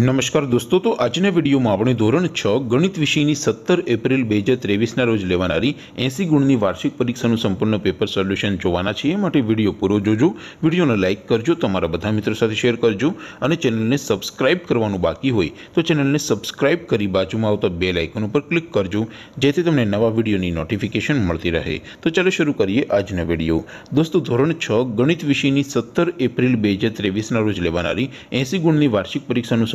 नमस्कार दोस्तों तो आज ने वीडियो मा आपणो ધોરણ 6 गणित विषयनी 17 अप्रैल 2023 ના રોજ લેવાણારી 80 ગુણની વાર્ષિક પરીક્ષાનું સંપૂર્ણ પેપર સોલ્યુશન જોવાના છે માટે વિડિયો પૂરો જોજો વિડિયોને લાઈક કરજો તમારા બધા મિત્રો સાથે શેર કરજો અને ચેનલને સબ્સ્ક્રાઇબ કરવાનું બાકી હોય તો ચેનલને સબ્સ્ક્રાઇબ કરી બાજુમાં આવતો બેલ આઇકન ઉપર ક્લિક કરજો જેથી તમને નવા વિડિયોની નોટિફિકેશન મળતી રહે તો ચાલો શરૂ કરીએ આજનો વિડિયો दोस्तों ધોરણ 6 ગણિત વિષયની 17 अप्रैल 2023 ના રોજ લેવાણારી 80 ગુણની વાર્ષિક પરીક્ષાનું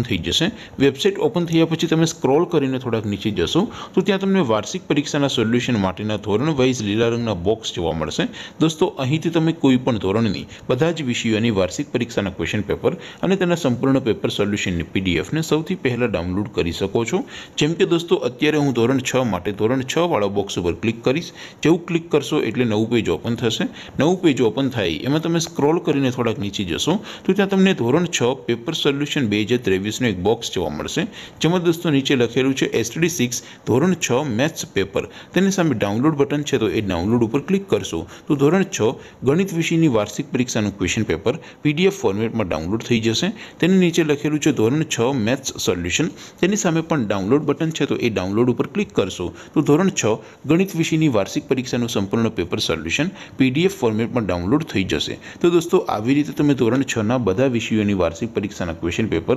ઓપન થઈ જશે વેબસાઇટ ઓપન થયા પછી તમે સ્ક્રોલ કરીને થોડાક નીચે જશો તો ત્યાં તમને વાર્ષિક પરીક્ષાના સોલ્યુશન માટેના ધોરણ વાઇઝ લીલા રંગના બોક્સ જોવા મળશે દોસ્તો અહીંથી તમે કોઈ પણ ધોરણની બધા જ વિષયોની વાર્ષિક પરીક્ષાના ક્વેશ્ચન પેપર અને તેના સંપૂર્ણ પેપર સોલ્યુશનની પીડીએફને સૌથી પહેલાં ડાઉનલોડ કરી શકો છો જેમ કે દોસ્તો અત્યારે હું ધોરણ છ માટે ધોરણ છ વાળા બોક્સ ઉપર ક્લિક કરીશ જેવું ક્લિક કરશો એટલે નવું પેજ ઓપન થશે નવું પેજ ઓપન થાય એમાં તમે સ્ક્રોલ કરીને થોડાક નીચે જશો તો ત્યાં તમને ધોરણ છ પેપર સોલ્યુશન બે હજાર ત્રેવીસ સુનિ એક બોક્સ જોવા મળશે જેમ કે દોસ્તો નીચે લખેલું છે STD 6 ધોરણ 6 मैथ्स પેપર તેની સામે ડાઉનલોડ બટન છે તો એ ડાઉનલોડ ઉપર ક્લિક કરશો તો ધોરણ 6 ગણિત વિષયની વાર્ષિક પરીક્ષાનું ક્વેશ્ચન પેપર PDF ફોર્મેટમાં ડાઉનલોડ થઈ જશે તેની નીચે લખેલું છે ધોરણ 6 मैथ्स સોલ્યુશન તેની સામે પણ ડાઉનલોડ બટન છે તો એ ડાઉનલોડ ઉપર ક્લિક કરશો તો ધોરણ 6 ગણિત વિષયની વાર્ષિક પરીક્ષાનું સંપૂર્ણ પેપર સોલ્યુશન PDF ફોર્મેટમાં ડાઉનલોડ થઈ જશે તો દોસ્તો આવી રીતે તમે ધોરણ 6 ના બધા વિષયોની વાર્ષિક પરીક્ષાના ક્વેશ્ચન પેપર